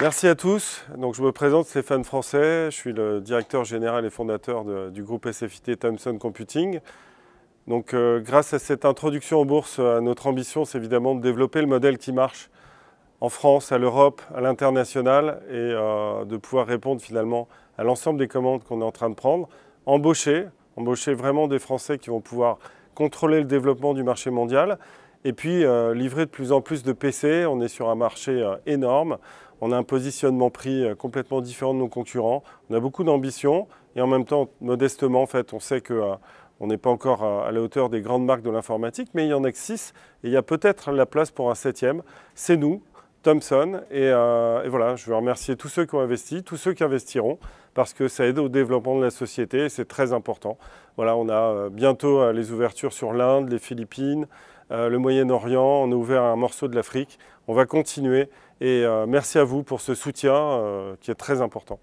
Merci à tous. Donc, je me présente Stéphane Français, je suis le directeur général et fondateur du groupe SFIT Thomson Computing. Donc, euh, grâce à cette introduction en bourse, euh, notre ambition, c'est évidemment de développer le modèle qui marche en France, à l'Europe, à l'international et euh, de pouvoir répondre finalement à l'ensemble des commandes qu'on est en train de prendre. Embaucher, embaucher vraiment des Français qui vont pouvoir contrôler le développement du marché mondial et puis livrer de plus en plus de PC. On est sur un marché énorme. On a un positionnement pris euh, complètement différent de nos concurrents. On a beaucoup d'ambition et en même temps, modestement, en fait, on sait que euh, on n'est pas encore euh, à la hauteur des grandes marques de l'informatique, mais il y en a que six et il y a peut-être la place pour un septième. C'est nous, Thomson. Et, et, voilà, je veux remercier tous ceux qui ont investi, tous ceux qui investiront, parce que ça aide au développement de la société et c'est très important. Voilà, on a bientôt les ouvertures sur l'Inde, les Philippines, euh, le Moyen-Orient, on a ouvert un morceau de l'Afrique. On va continuer et euh, merci à vous pour ce soutien euh, qui est très important.